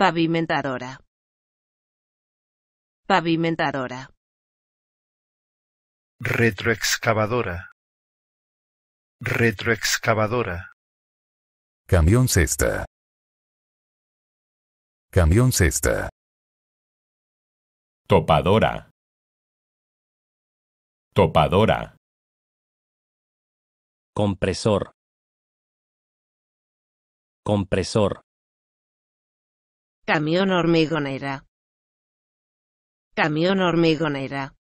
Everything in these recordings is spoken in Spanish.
pavimentadora pavimentadora retroexcavadora retroexcavadora camión cesta camión cesta topadora topadora compresor compresor Camión hormigonera. Camión hormigonera.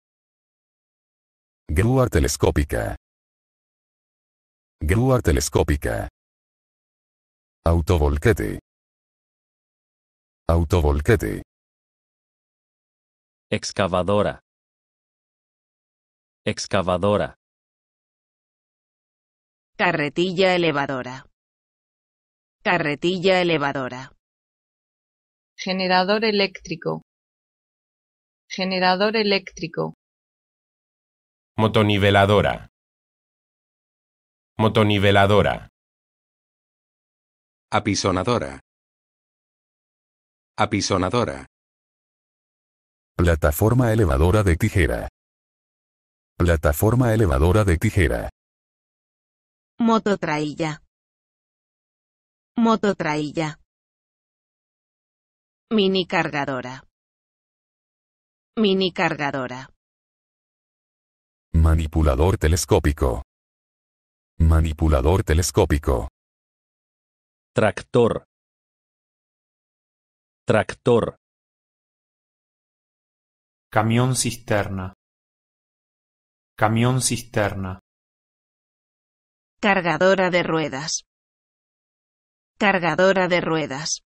Grúa telescópica. Grúa telescópica. Autovolquete. Autovolquete. Excavadora. Excavadora. Carretilla elevadora. Carretilla elevadora. Generador eléctrico. Generador eléctrico. Motoniveladora. Motoniveladora. Apisonadora. Apisonadora. Plataforma elevadora de tijera. Plataforma elevadora de tijera. Mototrailla. Mototrailla. Mini cargadora. Mini cargadora. Manipulador telescópico. Manipulador telescópico. Tractor. Tractor. Camión cisterna. Camión cisterna. Cargadora de ruedas. Cargadora de ruedas.